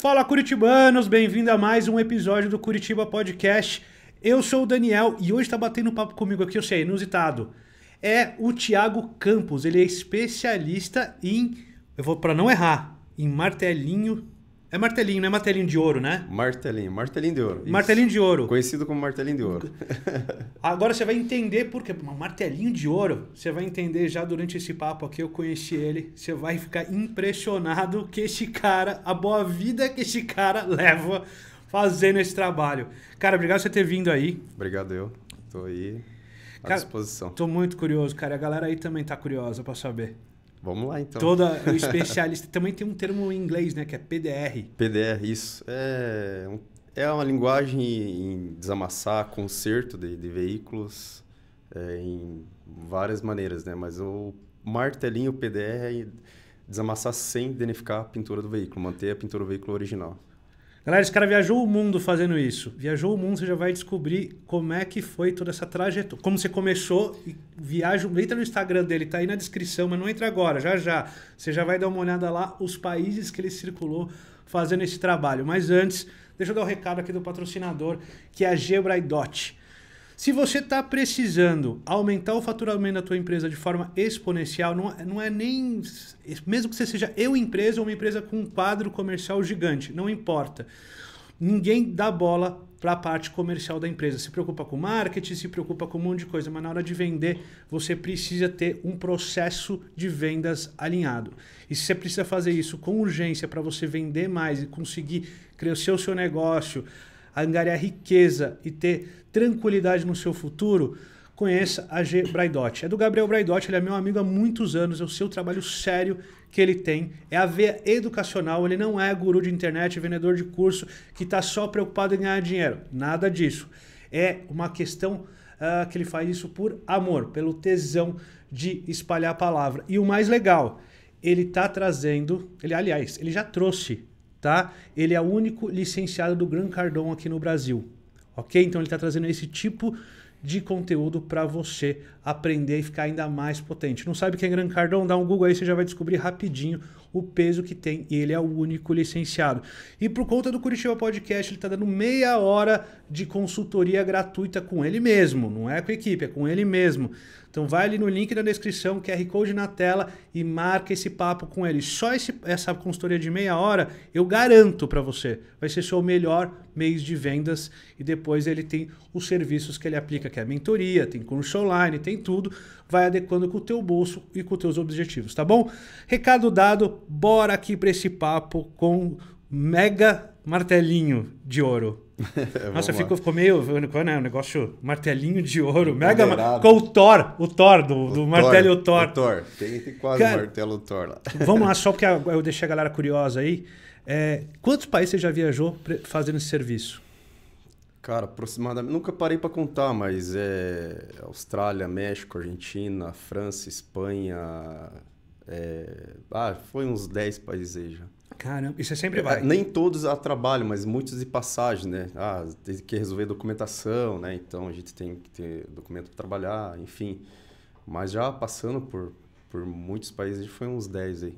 Fala Curitibanos, bem-vindo a mais um episódio do Curitiba Podcast. Eu sou o Daniel e hoje está batendo papo comigo aqui, eu sei, inusitado. É o Thiago Campos, ele é especialista em, eu vou para não errar, em martelinho é martelinho, não é martelinho de ouro, né? Martelinho, martelinho de ouro. Isso. Martelinho de ouro. Conhecido como martelinho de ouro. Agora você vai entender por quê. Martelinho de ouro, você vai entender já durante esse papo aqui, eu conheci ele. Você vai ficar impressionado que este cara, a boa vida que este cara leva fazendo esse trabalho. Cara, obrigado por você ter vindo aí. Obrigado eu. Tô aí à cara, disposição. Tô muito curioso, cara. A galera aí também tá curiosa para saber. Vamos lá, então. Toda o especialista. Também tem um termo em inglês, né? Que é PDR. PDR, isso. É, é uma linguagem em desamassar conserto de, de veículos é, em várias maneiras, né? Mas o martelinho PDR é desamassar sem danificar a pintura do veículo, manter a pintura do veículo original. Galera, esse cara viajou o mundo fazendo isso. Viajou o mundo, você já vai descobrir como é que foi toda essa trajetória. Como você começou, viaja, entra no Instagram dele, tá aí na descrição, mas não entra agora, já já. Você já vai dar uma olhada lá, os países que ele circulou fazendo esse trabalho. Mas antes, deixa eu dar o um recado aqui do patrocinador, que é a Gebraidot. Se você está precisando aumentar o faturamento da tua empresa de forma exponencial, não, é, não é nem. Mesmo que você seja eu empresa ou uma empresa com um quadro comercial gigante, não importa. Ninguém dá bola para a parte comercial da empresa. Se preocupa com marketing, se preocupa com um monte de coisa, mas na hora de vender, você precisa ter um processo de vendas alinhado. E se você precisa fazer isso com urgência para você vender mais e conseguir crescer o seu negócio, angariar riqueza e ter tranquilidade no seu futuro, conheça a G Braidot. É do Gabriel Braidot, ele é meu amigo há muitos anos, é o seu trabalho sério que ele tem, é a veia educacional, ele não é guru de internet, é vendedor de curso que está só preocupado em ganhar dinheiro, nada disso. É uma questão uh, que ele faz isso por amor, pelo tesão de espalhar a palavra. E o mais legal, ele está trazendo, ele aliás, ele já trouxe tá? Ele é o único licenciado do Gran Cardon aqui no Brasil, ok? Então ele está trazendo esse tipo de conteúdo para você aprender e ficar ainda mais potente. Não sabe quem é Gran Cardon? Dá um Google aí, você já vai descobrir rapidinho o peso que tem. Ele é o único licenciado. E por conta do Curitiba Podcast, ele está dando meia hora de consultoria gratuita com ele mesmo. Não é com a equipe, é com ele mesmo. Então vai ali no link da descrição, QR Code na tela e marca esse papo com ele. Só esse, essa consultoria de meia hora, eu garanto para você, vai ser seu melhor mês de vendas e depois ele tem os serviços que ele aplica, que é mentoria, tem curso online, tem tudo vai adequando com o teu bolso e com os teus objetivos, tá bom? Recado dado, bora aqui para esse papo com mega martelinho de ouro. É, Nossa, ficou, ficou meio né, é, né, um negócio martelinho de ouro, mega com o Thor, o Thor do, o Thor, martelo e o Thor. O Thor, tem, quase Cara, martelo Thor lá. Vamos lá, só porque eu deixei a galera curiosa aí. É, quantos países você já viajou fazendo esse serviço? Cara, aproximadamente. Nunca parei para contar, mas é Austrália, México, Argentina, França, Espanha. É... Ah, foi uns 10 países aí já. Caramba, isso é sempre vai. É, nem todos a trabalho, mas muitos de passagem, né? Ah, tem que resolver documentação, né? Então a gente tem que ter documento para trabalhar, enfim. Mas já passando por, por muitos países, foi uns 10 aí.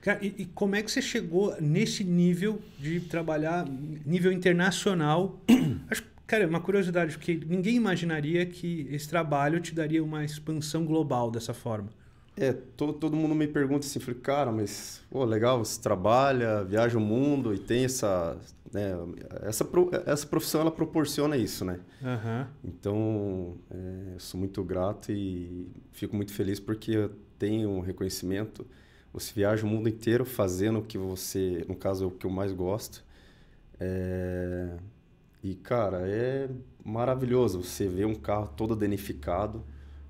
Cara, e, e, como é que você chegou nesse nível de trabalhar, nível internacional? Acho, cara, é uma curiosidade, porque ninguém imaginaria que esse trabalho te daria uma expansão global dessa forma. É, todo, todo mundo me pergunta assim, falei, cara, mas, pô, legal, você trabalha, viaja o mundo e tem essa... Né, essa, essa profissão, ela proporciona isso, né? Uhum. Então, é, eu sou muito grato e fico muito feliz porque eu tenho um reconhecimento... Você viaja o mundo inteiro fazendo o que você, no caso, é o que eu mais gosto. É... E, cara, é maravilhoso você ver um carro todo danificado,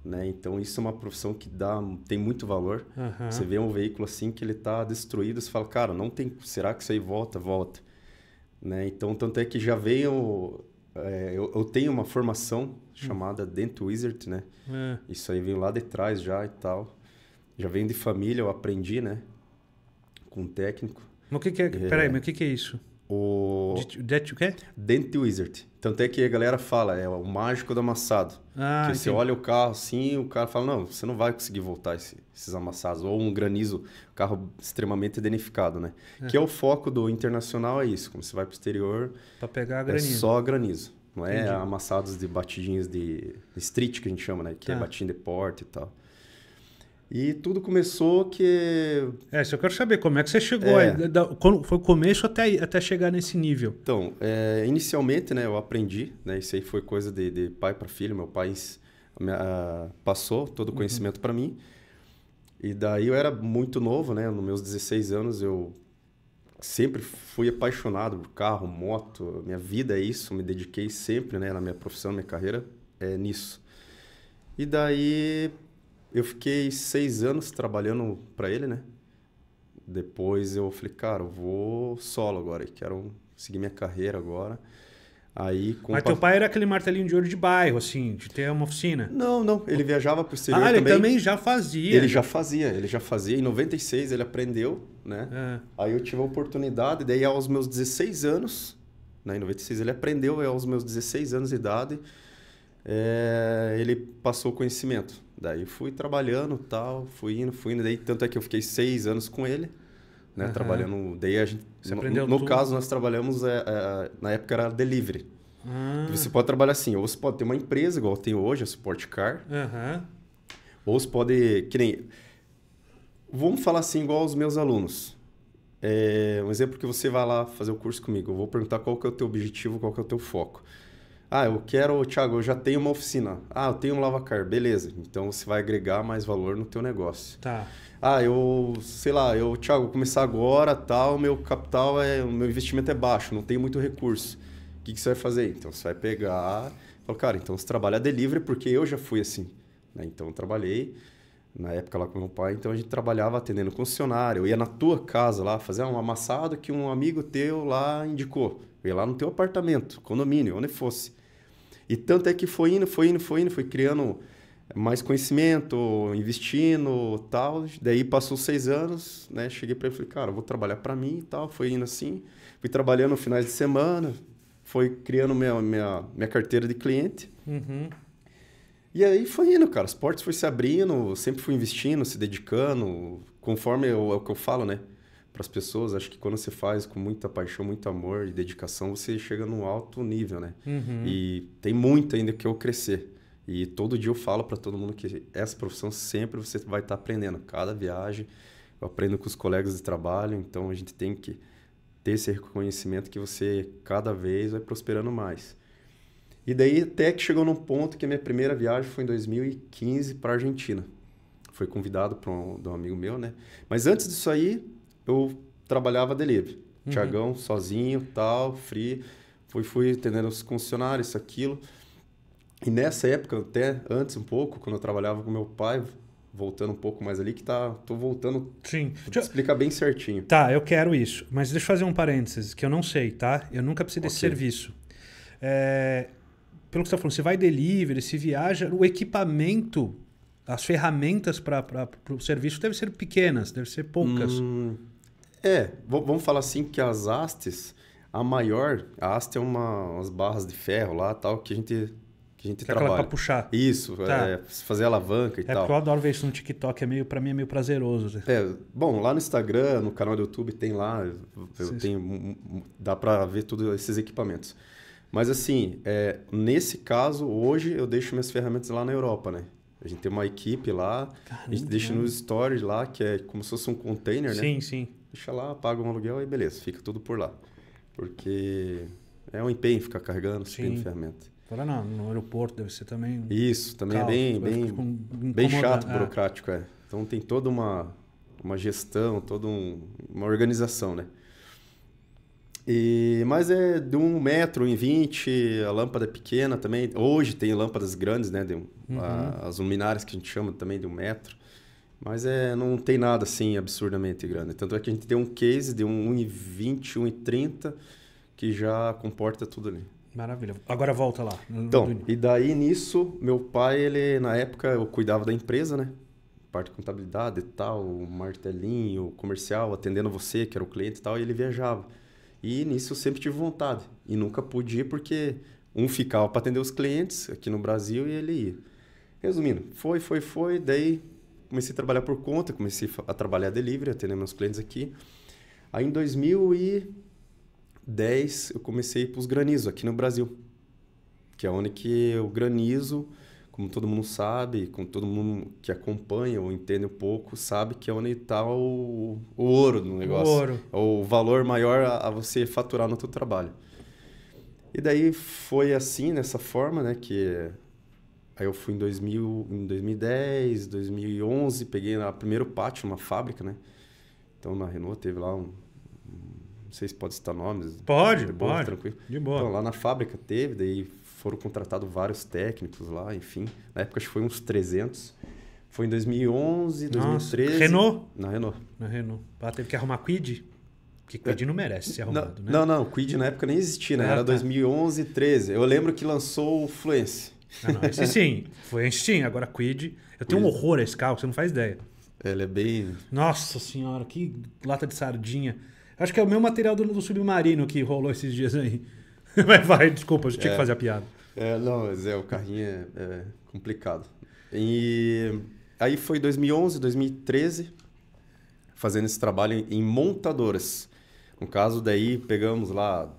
né? Então, isso é uma profissão que dá, tem muito valor. Uhum. Você vê um veículo assim que ele tá destruído, você fala, cara, não tem, será que isso aí volta? Volta. Né? Então, tanto é que já veio... É, eu, eu, tenho uma formação hum. chamada uhum. Dent Wizard, né? É. Isso aí veio lá de trás já e tal já vem de família, eu aprendi, né? Com um técnico. Mas o que, que é? é... Peraí, mas o que, que é isso? O. Dent o quê? Dent Wizard. Tanto é que a galera fala, é o mágico do amassado. Ah, que você olha o carro assim, o cara fala, não, você não vai conseguir voltar esse, esses amassados. Ou um granizo, carro extremamente danificado, né? É. Que é o foco do internacional, é isso. Quando você vai pro exterior. Pra pegar granizo. É só granizo. Não é Entendi. é amassados de batidinhas de street que a gente chama, né? Que é tá. é batidinha de porte e tal. E tudo começou que. É, isso eu quero saber, como é que você chegou? É. Aí, da, quando, foi o começo até, até chegar nesse nível? Então, é, inicialmente, né, eu aprendi, né, isso aí foi coisa de, de pai para filho, meu pai passou todo o uhum. conhecimento uhum. para mim. E daí eu era muito novo, né, nos meus 16 anos eu sempre fui apaixonado por carro, moto, minha vida é isso, me dediquei sempre, né, na minha profissão, na minha carreira, é nisso. E daí eu fiquei seis anos trabalhando para ele, né? Depois eu falei, cara, eu vou solo agora, quero seguir minha carreira agora. Aí, Mas teu pai era aquele martelinho de ouro de bairro, assim, de ter uma oficina? Não, não. Ele viajava para o exterior ah, também. ele também já fazia. Ele já fazia, ele já fazia. Em 96 ele aprendeu, né? É. Aí eu tive a oportunidade, daí aos meus 16 anos, né? em 96 ele aprendeu, aos meus 16 anos de idade, é, ele passou o conhecimento. Daí fui trabalhando tal, fui indo, fui indo. Daí, tanto é que eu fiquei seis anos com ele, né? Uhum. Trabalhando. Daí a gente. Você no, aprendeu no caso, nós trabalhamos. É, é, na época era delivery. Ah. Você pode trabalhar assim, ou você pode ter uma empresa, igual tem hoje, a Support Car. Uhum. Ou você pode. Que nem. Vamos falar assim, igual aos meus alunos. É, um exemplo que você vai lá fazer o curso comigo. Eu vou perguntar qual que é o teu objetivo, qual que é o teu foco. Ah, eu quero, Thiago, eu já tenho uma oficina. Ah, eu tenho um lavacar, beleza. Então você vai agregar mais valor no teu negócio. Tá. Ah, eu, sei lá, eu, Thiago, começar agora, tal, meu capital é, o meu investimento é baixo, não tenho muito recurso. O que, que você vai fazer? Então você vai pegar, falar, cara, então você trabalha delivery porque eu já fui assim, né? Então eu trabalhei na época lá com meu pai, então a gente trabalhava atendendo concessionário, eu ia na tua casa lá fazer um amassado que um amigo teu lá indicou, eu ia lá no teu apartamento, condomínio, onde fosse. E tanto é que foi indo, foi indo, foi indo, foi criando mais conhecimento, investindo tal. Daí passou seis anos, né? Cheguei para ele e falei, cara, vou trabalhar para mim e tal. Foi indo assim, fui trabalhando no final de semana, foi criando minha, minha, minha carteira de cliente. Uhum. E aí foi indo, cara. Os portas foi se abrindo, sempre fui investindo, se dedicando, conforme eu, é o que eu falo, né? Para as pessoas, acho que quando você faz com muita paixão, muito amor e dedicação, você chega num alto nível, né? Uhum. E tem muito ainda que eu crescer. E todo dia eu falo para todo mundo que essa profissão sempre você vai estar tá aprendendo. Cada viagem, eu aprendo com os colegas de trabalho, então a gente tem que ter esse reconhecimento que você cada vez vai prosperando mais. E daí até que chegou num ponto que a minha primeira viagem foi em 2015 para a Argentina. Foi convidado para um, um, amigo meu, né? Mas antes disso aí, eu trabalhava delivery. Uhum. Tiagão, sozinho, tal, free. Fui, fui atendendo os concessionários, isso, aquilo. E nessa época, até antes um pouco, quando eu trabalhava com meu pai, voltando um pouco mais ali, que tá. Tô voltando. Sim. explicar bem certinho. Tá, eu quero isso. Mas deixa eu fazer um parênteses, que eu não sei, tá? Eu nunca precisei okay. desse serviço. É, pelo que você está falando, você vai delivery, se viaja, o equipamento, as ferramentas para o serviço devem ser pequenas, devem ser poucas. Hum, é, vamos falar assim que as hastes, a maior, a haste é uma, umas barras de ferro lá tal, que a gente que a gente que é trabalha. Aquela para puxar. Isso, tá. é, fazer alavanca e é, tal. É, eu adoro ver isso no TikTok, é meio, para mim é meio prazeroso. Assim. É, bom, lá no Instagram, no canal do YouTube tem lá, eu, tenho, hum, hum, dá para ver todos esses equipamentos. Mas assim, é, nesse caso, hoje eu deixo minhas ferramentas lá na Europa, né? A gente tem uma equipe lá, Caramba. a gente deixa no storage lá, que é como se fosse um container, sim, né? Sim, sim. Deixa lá, paga um aluguel e beleza, fica tudo por lá. Porque é um empenho ficar carregando, tipo sim. ferramenta. Fora não, no aeroporto deve ser também. Isso, também é caos, é bem, bem, bem chato, é. burocrático, é. Então tem toda uma, uma gestão, toda um, uma organização, né? E, mas é de um metro em vinte, a lâmpada é pequena também. Hoje tem lâmpadas grandes, né? De, um, uhum. a, as luminárias que a gente chama também de um metro. Mas é, não tem nada assim absurdamente grande. Tanto é que a gente tem um case de um 1,20, 1,30 que já comporta tudo ali. Maravilha. Agora volta lá. Então, e daí nisso, meu pai, ele na época eu cuidava da empresa, né? Parte de contabilidade e tal, martelinho, comercial, atendendo você, que era o cliente e tal, e ele viajava. E nisso eu sempre tive vontade. E nunca podia porque um ficava para atender os clientes aqui no Brasil e ele ia. Resumindo, foi, foi, foi. Daí comecei a trabalhar por conta, comecei a trabalhar delivery, atender meus clientes aqui. Aí em 2010 eu comecei para os granizos aqui no Brasil, que é onde que o granizo como todo mundo sabe, como todo mundo que acompanha ou entende um pouco, sabe que é onde está o, o ouro no negócio. O ouro. É o valor maior a, a você faturar no seu trabalho. E daí foi assim, nessa forma, né, que aí eu fui em, 2000, em 2010, 2011, peguei na primeiro pátio, uma fábrica, né? Então na Renault teve lá um não sei se pode citar nomes. Pode, de é boa, pode. Tranquilo. De boa. Então lá na fábrica teve, daí foram contratados vários técnicos lá, enfim. Na época acho que foi uns 300. Foi em 2011, Nossa, 2013. Renault? Na Renault. Na Renault. Ah, teve que arrumar Quid? Porque Quid é, não merece ser arrumado, não, né? Não, não. Quid na época nem existia, né? Ah, Era tá. 2011, 13. Eu lembro que lançou o Fluence. não, esse sim. Fluence sim. Agora Quid. Eu Quid. tenho um horror a esse carro, você não faz ideia. É, ele é bem... Nossa senhora, que lata de sardinha. Acho que é o meu material do, do submarino que rolou esses dias aí. Mas vai, desculpa, eu tinha é, que fazer a piada. É, não, mas é, o carrinho é, é complicado. E aí foi 2011, 2013, fazendo esse trabalho em montadoras. No caso, daí pegamos lá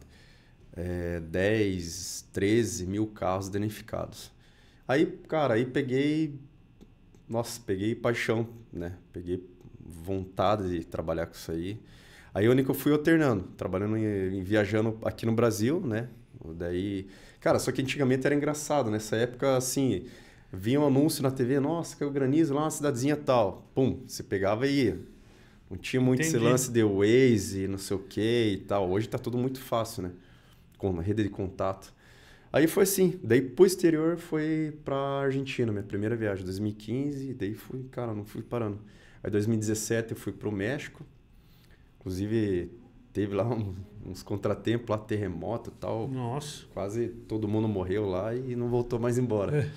é, 10, 13 mil carros danificados. Aí, cara, aí peguei. Nossa, peguei paixão, né? Peguei vontade de trabalhar com isso aí aí A que eu fui alternando, trabalhando e viajando aqui no Brasil, né? Daí, cara, só que antigamente era engraçado, nessa época assim, vinha um anúncio na TV, nossa, caiu granizo lá na cidadezinha tal. Pum, você pegava e ia. Não tinha muito Entendi. esse lance de Waze, não sei o que e tal. Hoje tá tudo muito fácil, né? Com uma rede de contato. Aí foi assim. Daí, exterior foi pra Argentina, minha primeira viagem, 2015. Daí fui, cara, não fui parando. Aí, 2017, eu fui pro México. Inclusive, teve lá uns contratempos, lá terremoto e tal. Nossa. Quase todo mundo morreu lá e não voltou mais embora. É.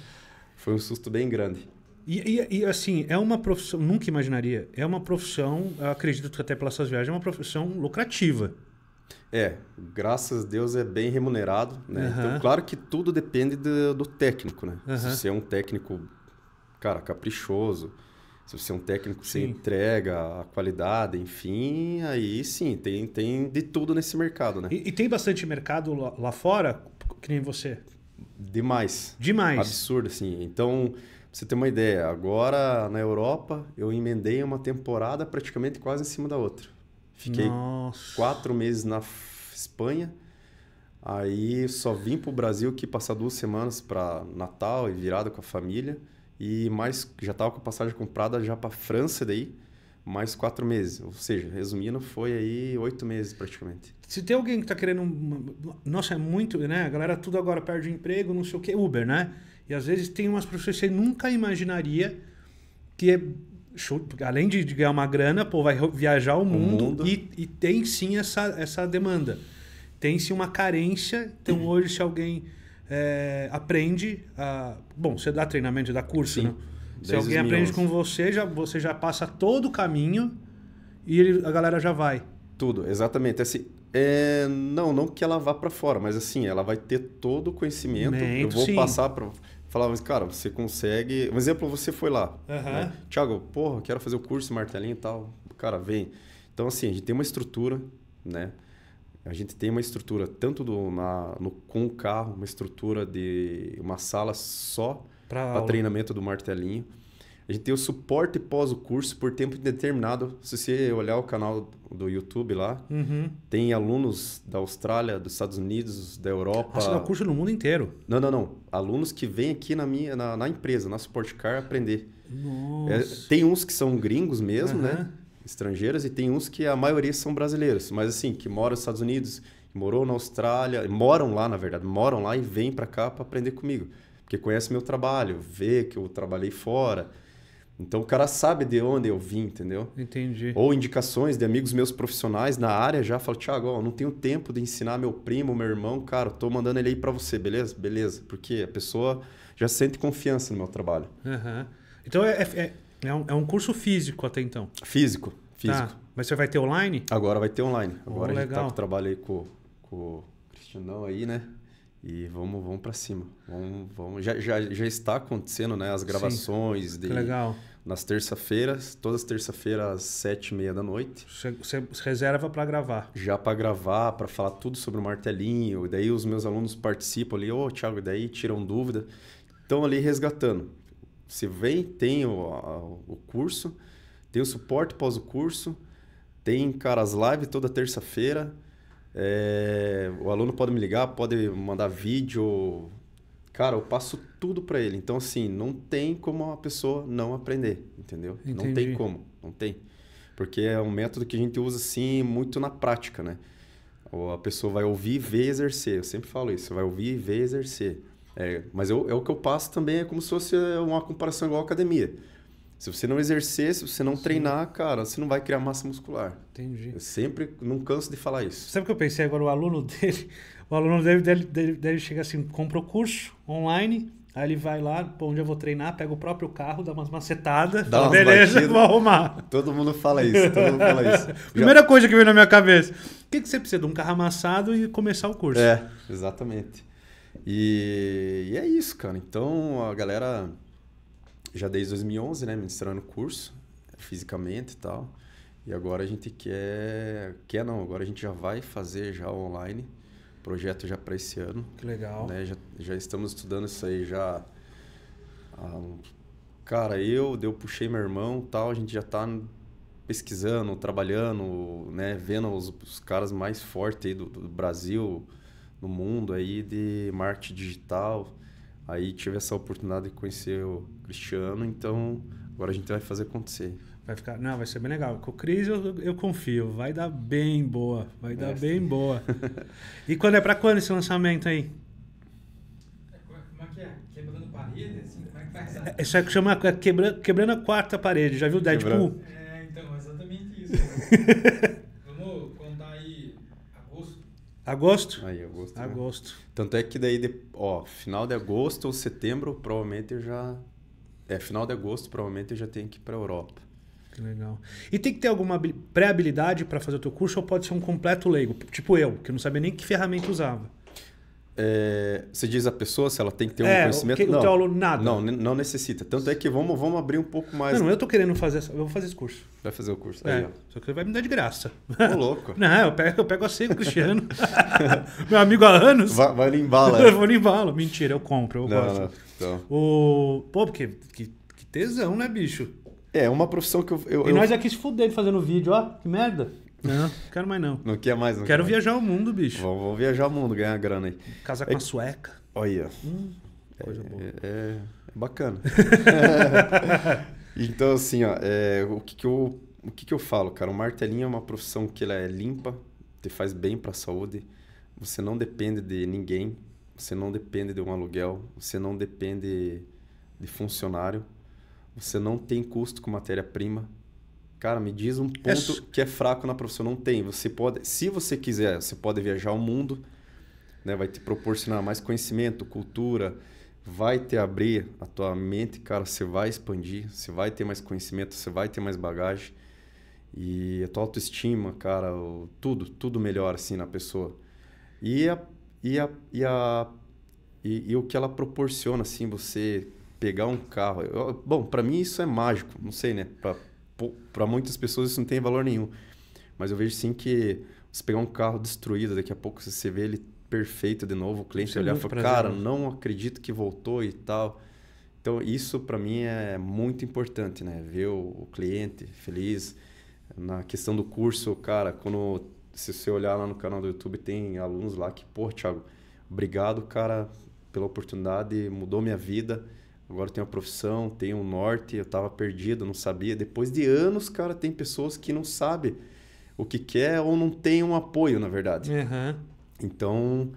Foi um susto bem grande. E, e, e, assim, é uma profissão, nunca imaginaria, é uma profissão, acredito que até pelas suas viagens, é uma profissão lucrativa. É, graças a Deus é bem remunerado, né? Uhum. Então, claro que tudo depende do, do técnico, né? Uhum. Se você é um técnico, cara, caprichoso, se você é um técnico, sim. você entrega a qualidade, enfim, aí sim, tem, tem de tudo nesse mercado, né? E, e tem bastante mercado lá, fora, que nem você? Demais. Demais. Absurdo, assim. Então, pra você ter uma ideia, agora na Europa eu emendei uma temporada praticamente quase em cima da outra. Fiquei Nossa. quatro meses na Espanha. Aí só vim pro Brasil que passar duas semanas para Natal e virado com a família e mais já estava com a passagem comprada já para França daí mais quatro meses. Ou seja, resumindo, foi aí oito meses praticamente. Se tem alguém que está querendo. Nossa, é muito, né? A galera tudo agora perde emprego, não sei o quê, Uber, né? E às vezes tem umas profissões que você nunca imaginaria que é. Além de ganhar uma grana, pô, vai viajar o mundo, o mundo. E, e, tem sim essa, essa demanda. Tem sim uma carência. Então hoje, se alguém é, aprende a. Bom, você dá treinamento, dá curso, Sim. né? Se alguém aprende com você, já, você já passa todo o caminho e ele, a galera já vai. Tudo, exatamente. Assim, é, não, não que ela vá para fora, mas assim, ela vai ter todo o conhecimento. Mento, eu vou sim. passar para falar, mas cara, você consegue. Um exemplo, você foi lá. Uhum. Né? Tiago, porra, quero fazer o curso martelinho e tal. Cara, vem. Então, assim, a gente tem uma estrutura, né? A gente tem uma estrutura, tanto do, na, no, com o carro, uma estrutura de uma sala só para treinamento do martelinho. A gente tem o suporte pós o curso por tempo indeterminado. Se você olhar o canal do YouTube lá, uhum. tem alunos da Austrália, dos Estados Unidos, da Europa. Ah, você dá curso no mundo inteiro. Não, não, não. Alunos que vêm aqui na minha na, na empresa, na Support Car, aprender. Nossa. É, tem uns que são gringos mesmo, uhum. né? estrangeiras e tem uns que a maioria são brasileiros, mas assim, que moram nos Estados Unidos, que morou na Austrália, moram lá, na verdade, moram lá e vêm para cá para aprender comigo, porque conhece meu trabalho, vê que eu trabalhei fora. Então o cara sabe de onde eu vim, entendeu? Entendi. Ou indicações de amigos meus profissionais na área já falam, Thiago, ó, não tenho tempo de ensinar meu primo, meu irmão, cara, tô mandando ele aí para você, beleza? Beleza. Porque a pessoa já sente confiança no meu trabalho. Uhum. Então é, é, é é um, é um curso físico até então. Físico, físico. Tá. Mas você vai ter online? Agora vai ter online. Agora oh, a gente está com o trabalho aí com, com o Cristianão aí, né? E vamos, vamos para cima. Vamos, vamos. Já, já, já está acontecendo, né? As gravações. Sim, que legal. Nas terça-feiras, todas as terça-feiras às sete e meia da noite. Você reserva para gravar? Já para gravar, para falar tudo sobre o martelinho. E daí os meus alunos participam ali. Ô, oh, Thiago, e daí tiram dúvida. Estão ali resgatando você vem, tem o, a, o curso, tem o suporte pós o curso, tem, caras as lives toda terça-feira. É, o aluno pode me ligar, pode mandar vídeo. Cara, eu passo tudo para ele. Então, assim, não tem como a pessoa não aprender, entendeu? Entendi. Não tem como, não tem. Porque é um método que a gente usa, assim, muito na prática, né? a pessoa vai ouvir, ver exercer. Eu sempre falo isso. Vai ouvir, ver exercer. É, mas eu, é o que eu passo também é como se fosse é, uma comparação igual à academia. Se você não exercer, se você não Sim. treinar, cara, você não vai criar massa muscular. Entendi. Eu sempre não canso de falar isso. Sabe o que eu pensei agora? O aluno dele, o aluno dele deve, deve, deve chegar assim, compra o curso online, aí ele vai lá, pô, onde eu vou treinar, pega o próprio carro, dá umas macetadas, dá umas beleza, batidas. vou arrumar. Todo mundo fala isso, todo mundo fala isso. Primeira Já... coisa que veio na minha cabeça, o que, que você precisa de um carro amassado e começar o curso? É, exatamente. E, e é isso, cara. Então a galera, já desde 2011, né, ministrando curso, eh, fisicamente e tal. E agora a gente quer. Quer não, agora a gente já vai fazer já online. Projeto já para esse ano. Que legal. Né? Já, já estamos estudando isso aí já. cara, eu, eu puxei meu irmão tal, a gente já tá pesquisando, trabalhando, né? Vendo os, os caras mais fortes aí do, do Brasil, no mundo aí de marketing digital. Aí tive essa oportunidade de conhecer o Cristiano, então agora a gente vai fazer acontecer. Vai ficar, não, vai ser bem legal. Com o Cris eu, eu confio, vai dar bem boa, vai dar é, bem boa. e quando é para quando esse lançamento aí? Isso é que chama é quebrando quebrando a quarta parede, já viu Deadpool? Quebrando. É, então, é exatamente isso. Agosto? Aí, agosto. Né? Agosto. Né? Tanto é que daí, de, ó, final de agosto ou setembro, provavelmente eu já. É, final de agosto, provavelmente eu já tenho que ir para Europa. Que legal. E tem que ter alguma pré-habilidade para fazer o teu curso ou pode ser um completo leigo? Tipo eu, que não sabia nem que ferramenta usava. É, você diz a pessoa se ela tem que ter um é, conhecimento? Que, não, o teu aluno nada. Não, não necessita. Tanto é que vamos, vamos abrir um pouco mais. Não, não eu tô querendo fazer. Eu vou fazer esse curso. Vai fazer o curso. É, aí, só que vai me dar de graça. Ô, louco. Não, eu pego, eu pego a senha Cristiano. Meu amigo há anos. Vai, vai limbá eu é. vou limbá-lo. Mentira, eu compro, eu não, gosto. Não, então. o... Pô, porque que, que tesão, né, bicho? É, uma profissão que eu. eu e nós aqui se fudendo fazendo vídeo, ó. Que merda. Não, quero mais não. Não quer mais, não. Quero quer viajar mais. o mundo, bicho. Vamos, viajar o mundo, ganhar grana aí. Casar é com a sueca. Olha. Hum, é, coisa é, boa. É, é bacana. então, assim, ó, é, o, que, que, eu, o que, que eu falo, cara? O martelinho é uma profissão que ela é limpa, te faz bem para a saúde. Você não depende de ninguém, você não depende de um aluguel, você não depende de funcionário, você não tem custo com matéria-prima, Cara, me diz um é ponto é... que é fraco na profissão. Não tem. Você pode, se você quiser, você pode viajar o mundo, né? Vai te proporcionar mais conhecimento, cultura, vai te abrir a tua mente, cara. Você vai expandir, você vai ter mais conhecimento, você vai ter mais bagagem e a tua autoestima, cara, tudo, tudo melhor assim na pessoa. E a, e a, e a e, e o que ela proporciona assim, você pegar um carro. Eu, bom, para mim isso é mágico, não sei, né? Pra, para muitas pessoas isso não tem valor nenhum. Mas eu vejo sim que você pegar um carro destruído, daqui a pouco você vê ele perfeito de novo, o cliente é olhar e falar, cara, não acredito que voltou e tal. Então, isso para mim é muito importante, né? Ver o, cliente feliz. Na questão do curso, cara, quando se você olhar lá no canal do YouTube, tem alunos lá que, pô, Thiago, obrigado, cara, pela oportunidade, mudou minha vida. Agora eu tenho uma profissão, tenho um norte, eu estava perdido, não sabia. Depois de anos, cara, tem pessoas que não sabem o que quer é ou não tem um apoio, na verdade. Uhum. Então,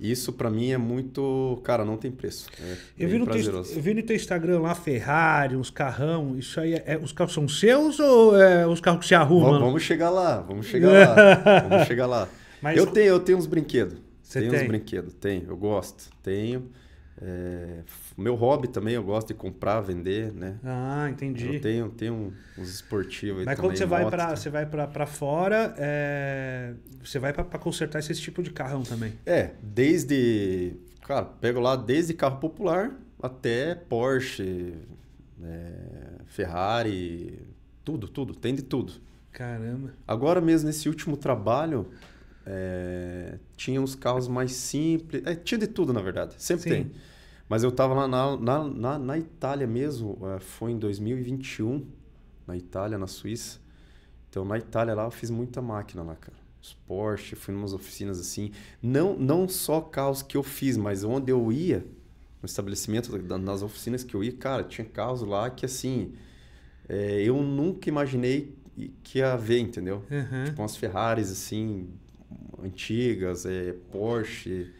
isso para mim é muito. Cara, não tem preço. É eu, vi no teu, eu vi no teu Instagram lá Ferrari, uns carrão. Isso aí, é, é os carros são seus ou é os carros que se arrumam? Vamos, vamos chegar lá, vamos chegar lá. vamos chegar lá. Mas... Eu, tenho, eu tenho uns brinquedos. Você tenho tem? uns brinquedos, tenho. Eu gosto, tenho. É, meu hobby também, eu gosto de comprar, vender, né? Ah, entendi. Eu tenho, tenho uns esportivos Mas aí quando também, você vai para você vai para fora, é, você vai para consertar esse tipo de carrão também? É, desde, cara, pego lá desde carro popular até Porsche, é, Ferrari, tudo, tudo, tem de tudo. Caramba. Agora mesmo nesse último trabalho, é, tinha uns carros mais simples. É, tinha de tudo, na verdade. Sempre Sim. tem. Mas eu tava lá na, na, na, na, Itália mesmo, é, foi em 2021, na Itália, na Suíça. Então, na Itália lá, eu fiz muita máquina lá, cara. Os Porsche, fui em umas oficinas assim. Não, não só carros que eu fiz, mas onde eu ia, no estabelecimento, nas oficinas que eu ia, cara, tinha carros lá que assim. É, eu nunca imaginei que ia haver, entendeu? Uhum. Tipo umas Ferraris assim, antigas, é Porsche,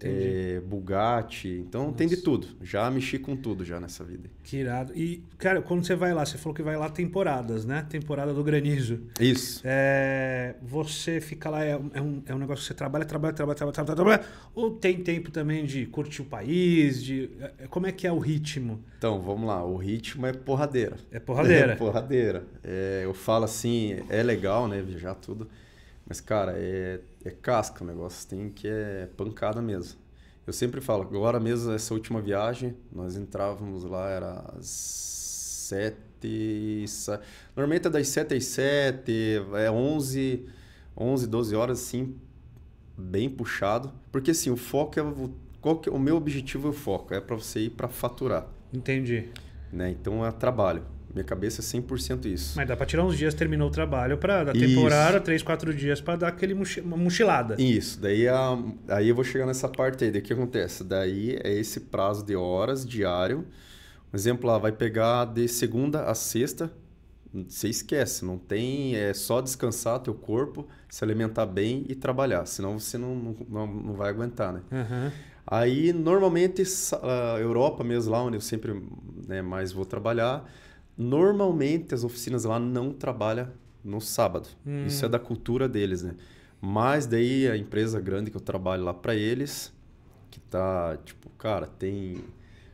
é Bugatti. Então Nossa. tem de tudo. Já mexi com tudo já nessa vida. Que irado. E, cara, quando você vai lá, você falou que vai lá temporadas, né? Temporada do granizo. Isso. É, você fica lá, é um, é um é negócio que você trabalha, trabalha, trabalha, trabalha, trabalha, Ou tem tempo também de curtir o país? De, é, como é que é o ritmo? Então, vamos lá. O ritmo é porradeira. É porradeira. É porradeira. É, eu falo assim, é legal, né? Viajar tudo. Mas, cara, é, é casca o negócio, tem que é pancada mesmo. Eu sempre falo, agora mesmo, essa última viagem, nós entrávamos lá, era às sete... Normalmente é das sete às sete, é onze, onze, doze horas, assim, bem puxado. Porque, assim, o foco é... Qual que, é o meu objetivo é o foco, é para você ir para faturar. Entendi. Né? Então, é trabalho. Minha cabeça é 100% isso. Mas dá para tirar uns dias, terminou o trabalho, para dar temporada, três, quatro dias, para dar aquele mochi uma mochilada. Isso, daí, a, aí eu vou chegar nessa parte aí, daí o que acontece? Daí é esse prazo de horas diário. Um exemplo lá, ah, vai pegar de segunda a sexta, você esquece, não tem, é só descansar teu corpo, se alimentar bem e trabalhar, senão você não, não, não vai aguentar, né? Uhum. Aí, normalmente, a ah, Europa mesmo, lá onde eu sempre né, mais vou trabalhar, Normalmente as oficinas lá não trabalham no sábado. Hum. Isso é da cultura deles, né? Mas daí a empresa grande que eu trabalho lá para eles, que tá, tipo, cara, tem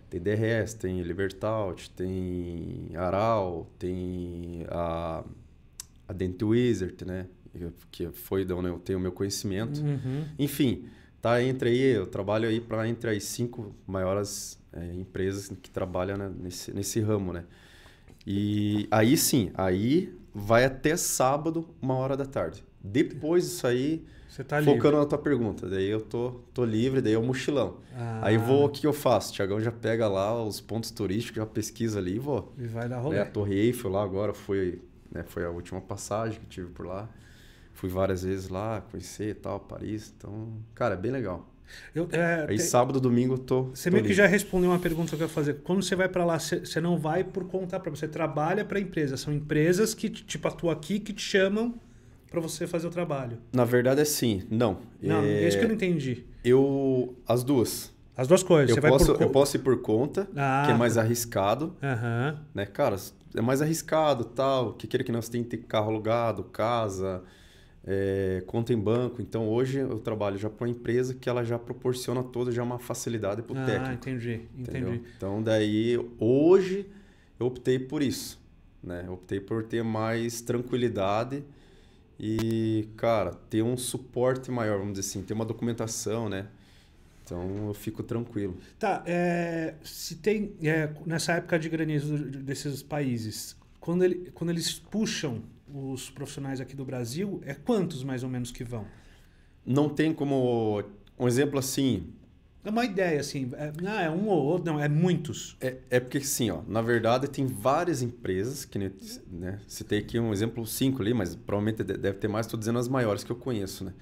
tem DRS, tem Libertaut, tem Aral, tem a, a Dent Wizard, né? Que foi de onde eu tenho o meu conhecimento. Uhum. Enfim, tá entre aí, eu trabalho aí para entre as cinco maiores é, empresas que trabalham né, nesse, nesse ramo, né? E aí sim, aí vai até sábado, uma hora da tarde. Depois disso aí, tá focando livre. na tua pergunta, daí eu tô, tô livre, daí é o mochilão. Ah. Aí vou, o que eu faço? Tiagão já pega lá os pontos turísticos, já pesquisa ali e vou. E vai dar né, rolê. É, a Torre Eiffel lá agora foi, né, foi a última passagem que tive por lá. Fui várias vezes lá, conhecer e tal, Paris. Então, cara, é bem legal. Eu, é, é, Aí te... sábado, domingo, tô. Você tô meio livre. que já respondeu uma pergunta que eu ia fazer. Quando você vai para lá, você não vai por conta própria, você trabalha para empresa. São empresas que, tipo, atuam aqui, que te chamam para você fazer o trabalho. Na verdade é sim, não. Não, é, é... isso que eu não entendi. Eu. As duas. As duas coisas. Eu, você posso, por... eu posso ir por conta, ah, que é ah. mais arriscado. Uhum. Né, cara, é mais arriscado tal. Que queira que não, você tem que ter carro alugado, casa é, conta em banco. Então hoje eu trabalho já para uma empresa que ela já proporciona toda já é uma facilidade para o ah, técnico. Ah, entendi, entendi. Então daí hoje eu optei por isso, né? Eu optei por ter mais tranquilidade e cara ter um suporte maior, vamos dizer assim, ter uma documentação, né? Então eu fico tranquilo. Tá, é, se tem é, nessa época de granizo desses países, quando, ele, quando eles puxam os profissionais aqui do Brasil, é quantos mais ou menos que vão? Não tem como um exemplo assim. É uma ideia, assim. É, ah, é um ou outro, não, é muitos. É, é porque, sim, ó, na verdade, tem várias empresas, que né, citei aqui um exemplo cinco ali, mas provavelmente deve ter mais, estou dizendo as maiores que eu conheço, né?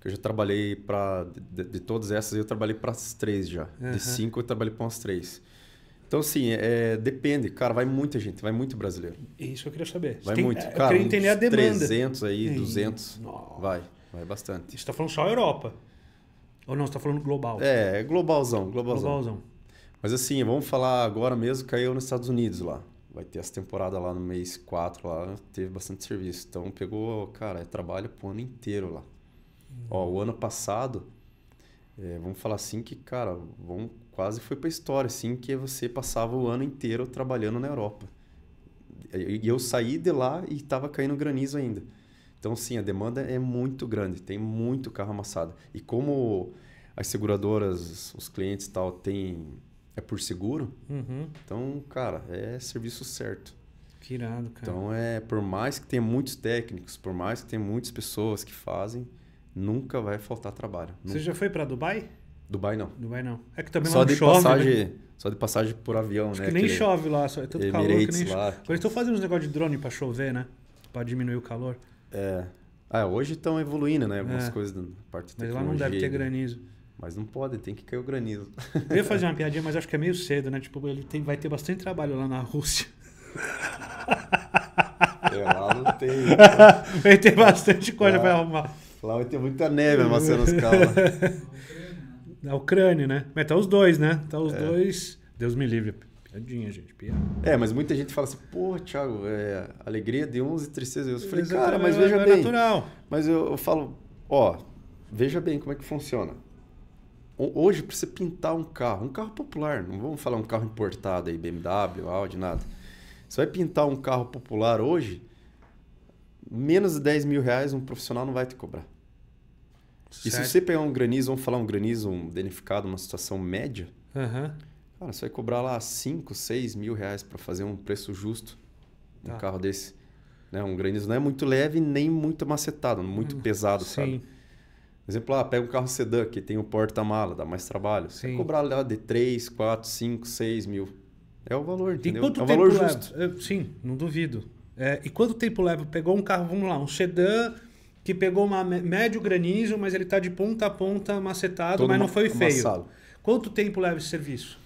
Que eu já trabalhei para. De, de, todas essas, eu trabalhei para as três já. Uhum. De cinco, eu trabalhei para umas três. Então, assim, é, é, depende, cara, vai muita gente, vai muito brasileiro. Isso eu queria saber. Vai Tem, muito, eu é, cara. Eu queria entender a demanda. 300 aí, 200. Nossa. Vai, vai bastante. Você está falando só Europa? Ou não, você está falando global? É, é, globalzão, globalzão. Globalzão. Mas assim, vamos falar agora mesmo, caiu nos Estados Unidos lá. Vai ter essa temporada lá no mês 4, lá teve bastante serviço. Então pegou, cara, é trabalho pro ano inteiro lá. Ó, o ano passado, é, vamos falar assim que, cara, vamos quase foi para história, assim, que é você passava o ano inteiro trabalhando na Europa. E eu saí de lá e estava caindo granizo ainda. Então, sim, a demanda é muito grande, tem muito carro amassado. E como as seguradoras, os clientes tal, tem... é por seguro, uhum. então, cara, é serviço certo. Que irado, cara. Então, é, por mais que tenha muitos técnicos, por mais que tenha muitas pessoas que fazem, nunca vai faltar trabalho. Nunca. Você já foi para Dubai? Dubai não. Dubai não. É que também só não de chove, né? passagem, né? Só de passagem por avião, Acho né? Que nem Aquele... chove lá, só é tanto Emirates calor que nem chove. Eles estão fazendo uns negócios de drone para chover, né? Para diminuir o calor. É. Ah, hoje estão evoluindo, né? Algumas é. coisas da parte Mas lá não deve ter granizo. Mas não pode, tem que cair o granizo. Eu ia fazer uma piadinha, mas acho que é meio cedo, né? Tipo, ele tem, vai ter bastante trabalho lá na Rússia. É, lá não tem. Vai ter bastante coisa lá, é. pra arrumar. Lá vai ter muita neve amassando os carros. a Ucrânia, né? Mas tá os dois, né? Tá os é. dois. Deus me livre. Piadinha, gente. Piada. É, mas muita gente fala assim, pô, Thiago, é alegria de uns e tristeza de outros. Eu falei, Exatamente, cara, mas veja é bem. Natural. Mas eu, eu falo, ó, veja bem como é que funciona. Hoje, para você pintar um carro, um carro popular, não vamos falar um carro importado aí, BMW, Audi, nada. Você vai pintar um carro popular hoje, menos de 10 mil reais um profissional não vai te cobrar. Certo. E se você pegar um granizo, vamos falar um granizo, um danificado, uma situação média, uhum. cara, você vai cobrar lá 5, 6 mil reais para fazer um preço justo tá. um carro desse. Né? Um granizo não é muito leve nem muito macetado, muito hum, pesado, sim. sabe? exemplo, lá ah, pega um carro sedã que tem o um porta-mala, dá mais trabalho. Você cobrar lá de 3, 4, 5, 6 mil. É o valor, entendeu? é o valor justo. Leva? Sim, não duvido. É, e quanto tempo leva? Pegou um carro, vamos lá, um sedã que pegou uma médio granizo, mas ele está de ponta a ponta macetado, Todo mas não foi feio. Amassado. Quanto tempo leva esse serviço?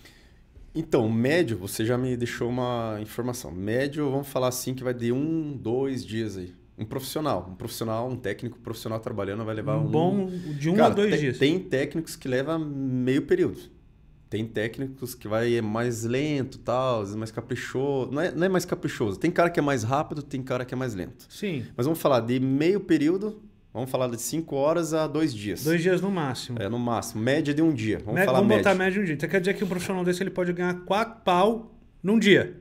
Então, médio, você já me deixou uma informação. Médio, vamos falar assim, que vai de um, dois dias aí. Um profissional, um profissional, um técnico profissional trabalhando vai levar um. um... Bom, de um Cara, a dois dias. Tem técnicos que levam meio período. Tem técnicos que vai é mais lento tal, às vezes mais caprichoso. Não é, não é mais caprichoso. Tem cara que é mais rápido, tem cara que é mais lento. Sim. Mas vamos falar de meio período Vamos falar de cinco horas a dois dias. dois dias no máximo. É, no máximo. Média de um dia. Vamos média, falar vamos média. botar média de um dia. Então quer dizer que um profissional desse ele pode ganhar quatro pau num dia.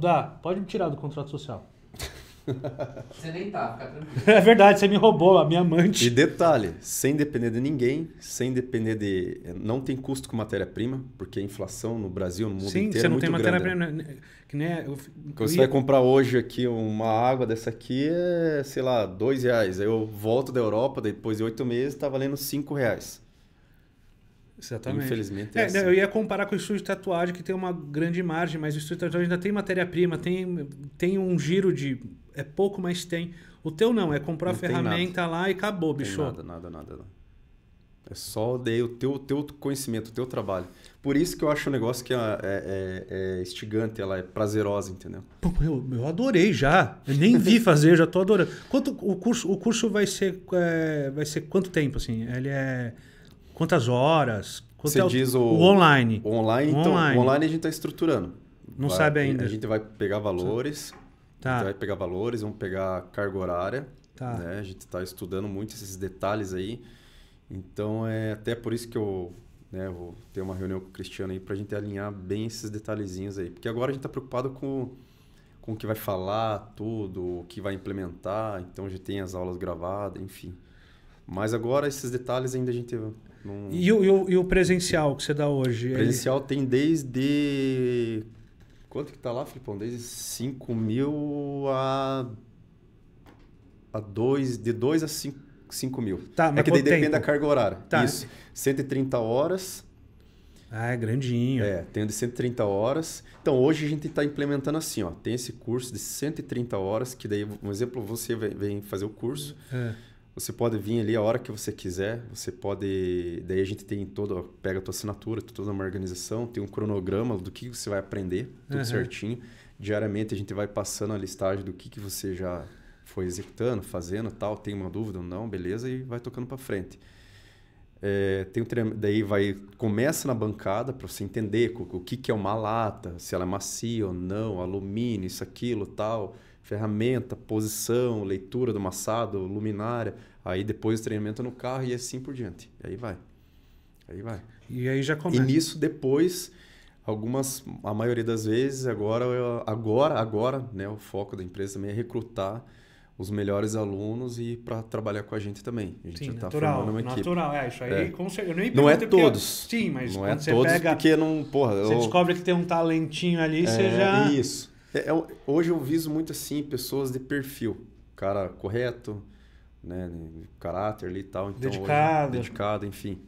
dá pode me tirar do contrato social. Você nem tá, fica tranquilo. É verdade, você me roubou, a minha amante. E detalhe, sem depender de ninguém, sem depender de... É, não tem custo com matéria-prima, porque a inflação no Brasil, no mundo Sim, inteiro, é muito grande. Sim, você não tem matéria-prima... Né, que Você ia... vai comprar hoje aqui uma água dessa aqui, é, sei lá, dois reais. Eu volto da Europa, depois de oito meses, tá valendo cinco reais. Exatamente. Infelizmente é, é assim. Eu ia comparar com o estúdio de tatuagem, que tem uma grande margem, mas o estúdio de tatuagem ainda tem matéria-prima, tem, tem um giro de é pouco, mas tem. O teu não, é comprar não a ferramenta nada. lá e acabou, bicho. Nada, nada, nada, nada. É só daí o teu, teu conhecimento, o teu trabalho. Por isso que eu acho um negócio que é, é, é estigante, é ela é prazerosa, entendeu? Pô, eu, eu adorei já. Eu nem vi fazer, já tô adorando. Quanto, o, curso, o curso vai ser é, vai ser quanto tempo, assim? Ele é. Quantas horas? Quanto Você é o, diz o, o online. O online, então, online. O online a gente está estruturando. Não vai, sabe ainda. A gente vai pegar valores. Sim Tá. Então, a gente vai pegar valores, vamos pegar carga horária. Tá. Né? A gente está estudando muito esses detalhes aí. Então, é até por isso que eu né, vou ter uma reunião com o Cristiano aí para a gente alinhar bem esses detalhezinhos aí. Porque agora a gente está preocupado com, com o que vai falar, tudo, o que vai implementar. Então, a gente tem as aulas gravadas, enfim. Mas agora esses detalhes ainda a gente não... E o, e o, presencial que você dá hoje? Presencial ele... tem desde Quanto que tá lá, Filipão? Desde 5 mil a. a 2. De 2 a 5, mil. Tá, mas é que daí depende da carga horária. Tá. Isso. 130 horas. Ah, é grandinho. É, tem de 130 horas. Então, hoje a gente está implementando assim, ó. Tem esse curso de 130 horas, que daí, um exemplo, você vem, fazer o curso. É. Você pode vir ali a hora que você quiser, você pode. Daí a gente tem toda. Pega a tua assinatura, toda uma organização, tem um cronograma do que você vai aprender, tudo uhum. certinho. Diariamente a gente vai passando a listagem do que, que você já foi executando, fazendo tal. Tem uma dúvida ou não, beleza, e vai tocando para frente. É, tem um daí vai começa na bancada para você entender o, o que, que é uma lata, se ela é macia ou não, alumínio, isso, aquilo, tal, ferramenta, posição, leitura do maçado, luminária, aí depois o treinamento no carro e assim por diante. E aí vai. Aí vai. E aí já começa. E nisso depois, algumas, a maioria das vezes, agora, agora, agora, né, o foco da empresa também é recrutar os melhores alunos e para trabalhar com a gente também. A gente sim, já tá formando uma equipe. Natural, é isso aí. É. Com certeza, eu nem não é todos. sim, mas não é você todos pega, porque não, porra, você eu... descobre que tem um talentinho ali, é, você já Isso. É, é, hoje eu viso muito assim, pessoas de perfil. Cara correto, né? Caráter ali e tal. Então, dedicado. Hoje, dedicado, enfim.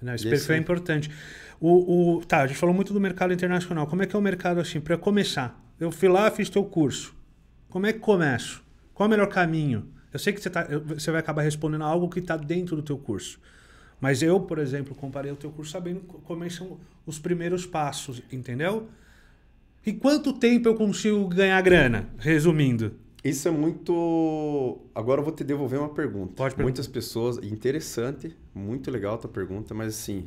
Não, esse e perfil é importante. O, o, tá, a gente falou muito do mercado internacional. Como é que é o mercado assim? Para começar, eu fui lá, fiz teu curso. Como é que começo? Qual é o melhor caminho? Eu sei que você, tá, você vai acabar respondendo algo que está dentro do teu curso. Mas eu, por exemplo, comparei o teu curso sabendo como são os primeiros passos, entendeu? E quanto tempo eu consigo ganhar grana? Resumindo. Isso é muito. Agora eu vou te devolver uma pergunta. Pode perguntar. Muitas pessoas. Interessante, muito legal a tua pergunta, mas assim,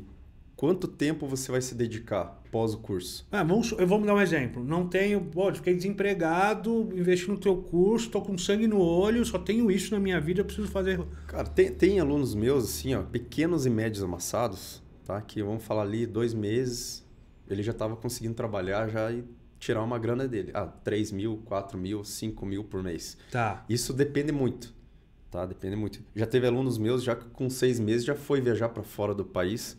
quanto tempo você vai se dedicar após o curso? Ah, vamos, eu vou me dar um exemplo. Não tenho, pode, fiquei desempregado, investi no teu curso, estou com sangue no olho, só tenho isso na minha vida, eu preciso fazer. Cara, tem, tem alunos meus, assim, ó, pequenos e médios amassados, tá? Que vamos falar ali dois meses, ele já estava conseguindo trabalhar já e tirar uma grana dele. Ah, 3 mil, 4 mil, 5 mil por mês. Tá. Isso depende muito. Tá? Depende muito. Já teve alunos meus já com seis meses já foi viajar para fora do país.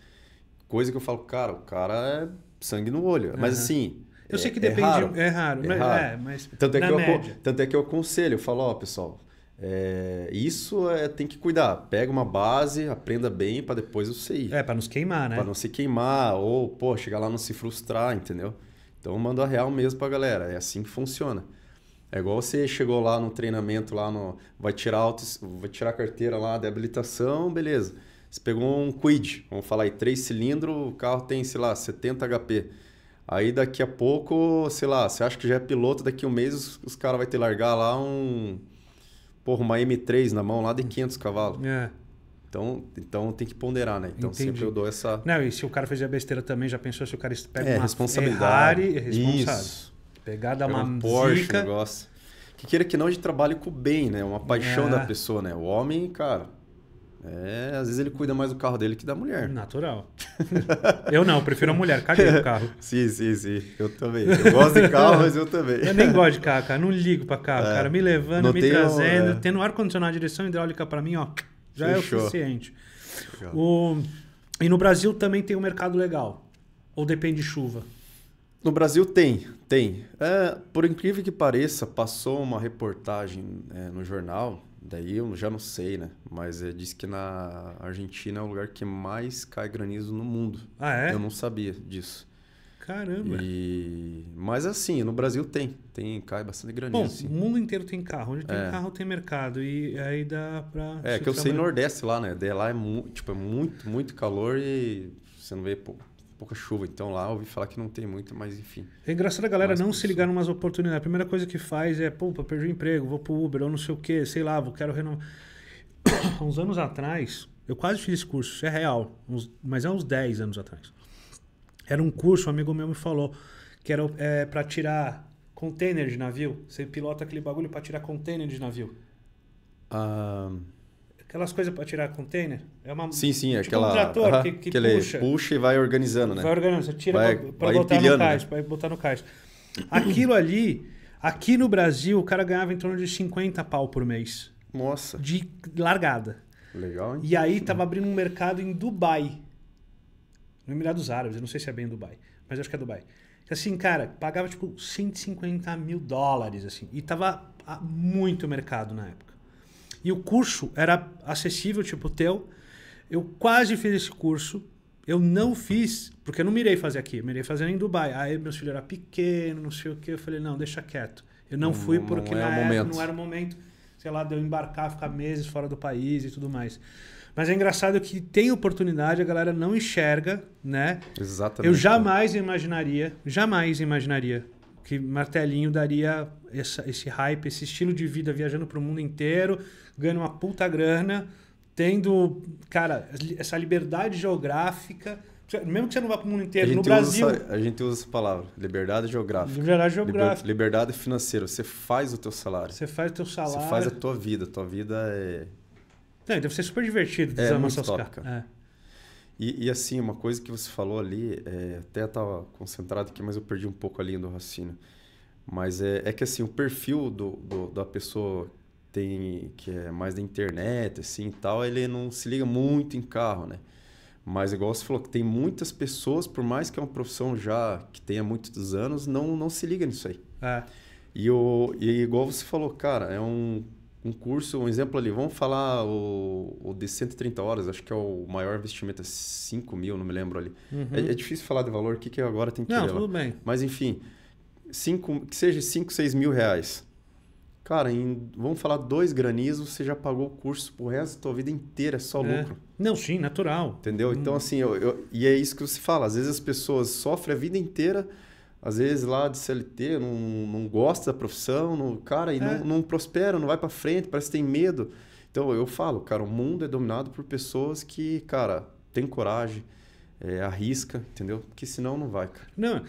Coisa que eu falo, cara, o cara é sangue no olho. Mas uhum. assim. Eu é, sei que é depende. É raro. É raro, é mas, raro. É, mas tanto, é que eu, tanto é que eu aconselho, eu falo, ó, oh, pessoal, é, isso é, tem que cuidar. Pega uma base, aprenda bem para depois você ir. É, para não se queimar, né? Para não se queimar ou, pô, chegar lá não se frustrar, entendeu? Então manda real mesmo pra galera. É assim que funciona. É igual você chegou lá no treinamento, lá no. Vai tirar auto, vai tirar a carteira lá de habilitação, beleza. Você pegou um quid, vamos falar aí, três cilindros, o carro tem, sei lá, 70 HP. Aí daqui a pouco, sei lá, você acha que já é piloto, daqui a um mês os, caras vão ter largar lá um. Porra, uma M3 na mão lá de 500 cavalos. É. Então, então tem que ponderar, né? Então Entendi. sempre eu dou essa. Não, e se o cara fizer besteira também, já pensou se o cara pega é, uma responsabilidade. Ferrari, é responsável. Isso. Pegar, dar uma, uma Porsche, negócio. Que queira que não, a gente trabalhe com o bem, né? Uma paixão é. da pessoa, né? O homem, cara. É, às vezes ele cuida mais do carro dele que da mulher. Natural. eu não, eu prefiro a mulher. Caguei o carro. sim, sim, sim. Eu também. Eu gosto de carro, mas eu também. Eu nem gosto de carro, cara. Não ligo pra carro, é. cara. Me levando, não me trazendo. é. Tendo ar-condicionado, direção hidráulica pra mim, ó já Fechou. é o suficiente. O... E no Brasil também tem um mercado legal. Ou depende de chuva? No Brasil tem, tem. É, por incrível que pareça, passou uma reportagem é, no jornal, daí eu já não sei, né? Mas é, que na Argentina é o lugar que mais cai granizo no mundo. Ah, é? Eu não sabia disso. Caramba. E... Mas assim, no Brasil tem. Tem, cai bastante grande Bom, assim. o mundo inteiro tem carro. Onde tem é. carro tem mercado. E aí dá pra. É, que eu trabalhar. sei Nordeste lá, né? De lá é, mu tipo, é muito, muito calor e você não vê pô, pouca chuva. Então lá ouvi falar que não tem muito, mas enfim. É engraçado a galera não se ligar em umas oportunidades. A primeira coisa que faz é, pô, perdi o emprego, vou pro Uber, ou não sei o quê, sei lá, vou quero renovar. Há uns anos atrás, eu quase fiz esse curso, é real, uns, mas há é uns 10 anos atrás. Era um curso, um amigo meu me falou, que era é, para tirar container de navio. Você pilota aquele bagulho para tirar container de navio. Um... Ah. Aquelas coisas para tirar container. É uma, sim, sim, tipo aquela. Um trator uh -huh, que, que, que puxa. puxa e vai organizando, né? Vai organizando, você tira para botar no caixa, né? para botar no caixa. Aquilo ali, aqui no Brasil, o cara ganhava em torno de 50 pau por mês. Nossa. De largada. Legal, hein? E aí tava abrindo um mercado em Dubai no Emirados Árabes, eu não sei se é bem Dubai, mas acho que é Dubai. Assim, cara, pagava tipo 150 mil dólares, assim, e tava muito mercado na época. E o curso era acessível, tipo o teu. Eu quase fiz esse curso, eu não fiz, porque eu não mirei fazer aqui, eu mirei fazer em Dubai. Aí meus filhos eram pequenos, não sei o que, eu falei, não, deixa quieto. Eu não, não fui porque não, é não, era, não era o momento, sei lá, de eu embarcar, ficar meses fora do país e tudo mais. Mas é engraçado que tem oportunidade, a galera não enxerga, né? Exatamente. Eu jamais imaginaria, jamais imaginaria que Martelinho daria essa, esse hype, esse estilo de vida viajando para o mundo inteiro, ganhando uma puta grana, tendo, cara, essa liberdade geográfica. Mesmo que você não vá para o mundo inteiro, no Brasil. Essa, a gente usa essa palavra, liberdade geográfica. Liberdade geográfica. liberdade financeira. Você faz o teu salário. Você faz o teu salário. Você faz a tua vida. Tua vida é não, deve ser super divertido desamassar é, os carros. É. E, e, assim, uma coisa que você falou ali, é, até estava concentrado aqui, mas eu perdi um pouco a linha do raciocínio. Mas é, é que assim, o perfil do, do, da pessoa tem que é mais da internet, assim e tal, ele não se liga muito em carro, né? Mas igual você falou, que tem muitas pessoas, por mais que é uma profissão já que tenha muitos anos, não, não se liga nisso aí. É. E, e igual você falou, cara, é um um curso, um exemplo ali, vamos falar o, o de 130 horas, acho que é o maior investimento, é 5 mil, não me lembro ali. Uhum. É, é, difícil falar de valor, o que, que agora tem que Não, tudo bem. Mas enfim, cinco, que seja 5, 6 mil reais. Cara, em, vamos falar dois granizos, você já pagou o curso pro resto da tua vida inteira, é só é. lucro. Não, sim, natural. Entendeu? Então, hum. assim, eu, eu, e é isso que você fala. Às vezes as pessoas sofrem a vida inteira às vezes lá de CLT, não, não gosta da profissão, não, cara, e é. não, não prospera, não vai para frente, parece que tem medo. Então eu falo, cara, o mundo é dominado por pessoas que, cara, tem coragem, é, arrisca, entendeu? Porque senão não vai, cara. Não,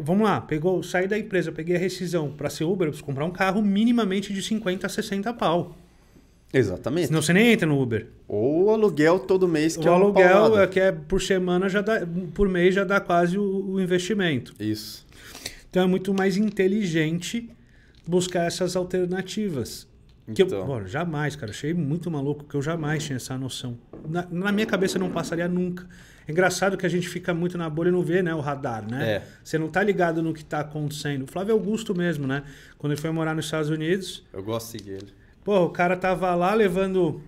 vamos lá, pegou, saí da empresa, peguei a rescisão para ser Uber, eu preciso comprar um carro minimamente de 50 a 60 pau. Exatamente. Senão você nem entra no Uber. Ou aluguel todo mês que é o é aluguel é que é por semana já dá, por mês já dá quase o, o investimento. Isso. Então é muito mais inteligente buscar essas alternativas. Que então. eu, bom, jamais, cara. Achei muito maluco que eu jamais tinha essa noção. Na, na, minha cabeça não passaria nunca. É engraçado que a gente fica muito na bolha e não vê né, o radar, né? É. Você não tá ligado no que tá acontecendo. O Flávio Augusto mesmo, né? Quando ele foi morar nos Estados Unidos... Eu gosto de seguir ele. Pô, o cara tava lá levando.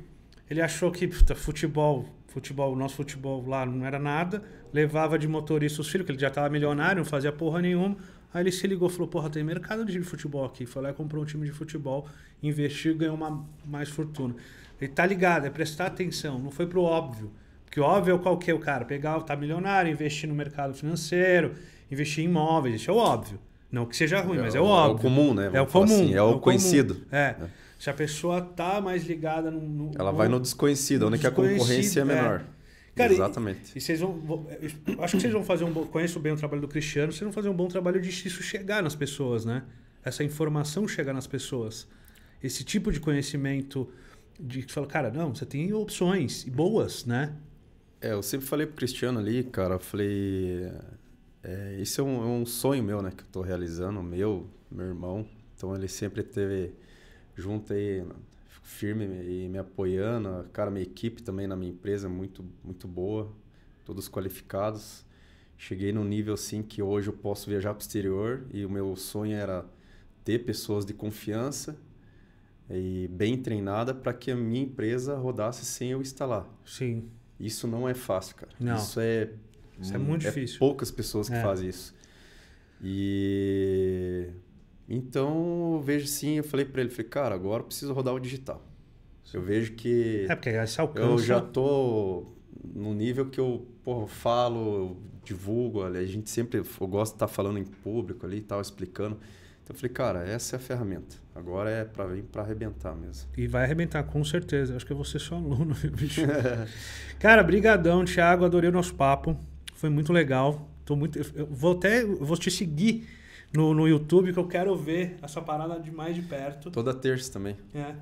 Ele achou que puta, futebol, futebol, nosso futebol lá não era nada. Levava de motorista os filhos, que ele já tava milionário, não fazia porra nenhuma. Aí ele se ligou, falou: Porra, tem mercado de futebol aqui. Foi lá e comprou um time de futebol, investiu e ganhou uma, mais fortuna. Ele tá ligado, é prestar atenção, não foi pro óbvio. Porque óbvio é qual que é o cara? Pegar, tá milionário, investir no mercado financeiro, investir em imóveis, isso é o óbvio. Não que seja ruim, é, mas é, é o óbvio. Né? É o comum, né? Vamos é o comum. Assim, é, o é, o conhecido. É. é. Se a pessoa tá mais ligada no. no Ela vai no desconhecido, onde desconhecido, que a concorrência é, é menor. Cara, Exatamente. E, e, vocês vão. Acho que vocês vão fazer um bom. Conheço bem o trabalho do Cristiano, vocês vão fazer um bom trabalho de isso chegar nas pessoas, né? Essa informação chegar nas pessoas. Esse tipo de conhecimento de que fala, cara, não, você tem opções e boas, né? É, eu sempre falei pro Cristiano ali, cara, eu falei. É, isso é um, é um sonho meu, né? Que eu tô realizando, meu, meu irmão. Então ele sempre teve junto aí, firme e me apoiando. Cara, minha equipe também na minha empresa é muito, muito boa, todos qualificados. Cheguei num nível assim que hoje eu posso viajar para o exterior e o meu sonho era ter pessoas de confiança e bem treinada para que a minha empresa rodasse sem eu instalar. Sim. Isso não é fácil, cara. Não. Isso é isso é muito é difícil. Poucas pessoas que é. fazem isso. E então, eu vejo sim, eu falei para ele, falei, cara, agora eu preciso rodar o digital. Eu vejo que. É, porque esse alcança. Eu já né? tô no nível que eu, porra, eu falo, eu divulgo, a gente sempre. Eu gosto de estar tá falando em público ali e tal, explicando. Então eu falei, cara, essa é a ferramenta. Agora é para vir para arrebentar mesmo. E vai arrebentar, com certeza. Acho que eu vou ser seu aluno, bicho. cara, brigadão, Thiago. Adorei o nosso papo. Foi muito legal. Tô muito, eu vou até eu vou te seguir no, no YouTube que eu quero ver essa parada de mais de perto. Toda terça também. É.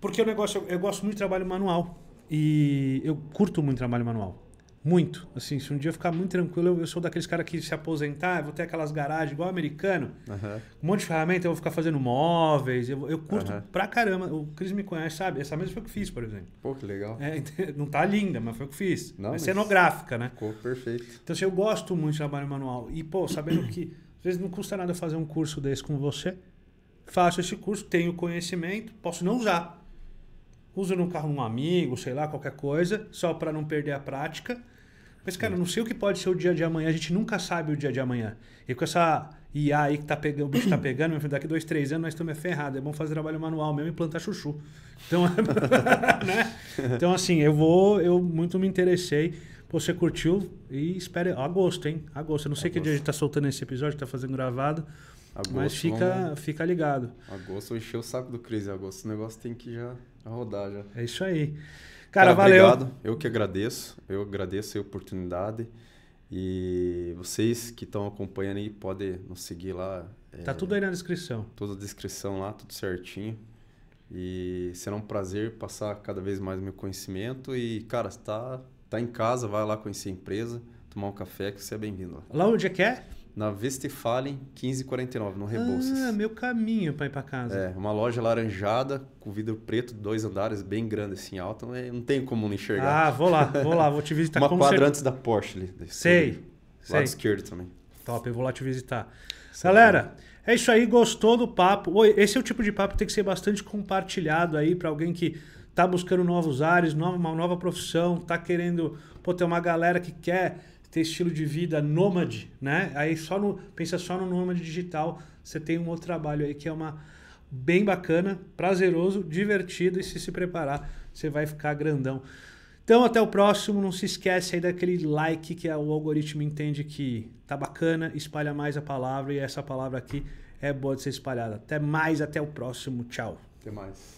Porque o negócio, eu, gosto muito de trabalho manual. E eu curto muito trabalho manual. Muito. Assim, se um dia eu ficar muito tranquilo, eu, eu sou daqueles caras que se aposentar, eu vou ter aquelas garagens igual americano, uhum. um monte de ferramenta, eu vou ficar fazendo móveis. Eu, eu curto uhum. pra caramba. O Cris me conhece, sabe? Essa mesa foi o que fiz, por exemplo. Pô, que legal. É, não tá linda, mas foi o que fiz. Não, é cenográfica, né? Ficou perfeito. Então, assim, eu gosto muito de trabalho manual. E, pô, sabendo que vezes não custa nada fazer um curso desse com você. Faço esse curso, tenho conhecimento, posso não usar. Uso no carro um amigo, sei lá, qualquer coisa, só para não perder a prática. Mas, cara, não sei o que pode ser o dia de amanhã, a gente nunca sabe o dia de amanhã. E com essa IA aí que tá pegando, o bicho tá pegando, meu filho, daqui dois, três anos nós estamos é ferrados. É bom fazer trabalho manual mesmo e plantar chuchu. Então, né? então assim, eu vou, eu muito me interessei. Pô, você curtiu e espere agosto, hein? Agosto. Eu não sei agosto. que dia a gente tá soltando esse episódio, está tá fazendo gravado. Agosto, mas fica, vamos... fica ligado. Agosto, encher o saco do Cris em agosto. O negócio tem que já rodar já. É isso aí. Cara, Cara valeu. Obrigado. Eu que agradeço. Eu agradeço a oportunidade. E vocês que estão acompanhando aí podem nos seguir lá. É, tá é, tudo aí na descrição. Toda a descrição lá, tudo certinho. E será um prazer passar cada vez mais meu conhecimento. E, cara, está tá em casa, vai lá conhecer a empresa, tomar um café, que você é bem-vindo lá. onde é que é? Na Westfalen 1549, no ah, Rebouças. Ah, meu caminho para ir para casa. É, uma loja laranjada, com vidro preto, dois andares, bem grande assim, alto é, Não tem como não enxergar. Ah, vou lá, vou lá, vou te visitar. uma quadra ser... antes da Porsche ali. Sei, lado sei. Lado esquerdo também. Top, eu vou lá te visitar. Galera, é isso aí, gostou do papo? Esse é o tipo de papo que tem que ser bastante compartilhado aí para alguém que tá buscando novos ares, nova, uma nova profissão, tá querendo. Pô, ter uma galera que quer ter estilo de vida nômade, né? Aí só no, pensa só no nômade digital, você tem um outro trabalho aí que é uma bem bacana, prazeroso, divertido e se se preparar, você vai ficar grandão. Então até o próximo, não se esquece aí daquele like que o algoritmo entende que tá bacana, espalha mais a palavra e essa palavra aqui é boa de ser espalhada. Até mais, até o próximo, tchau. Até mais.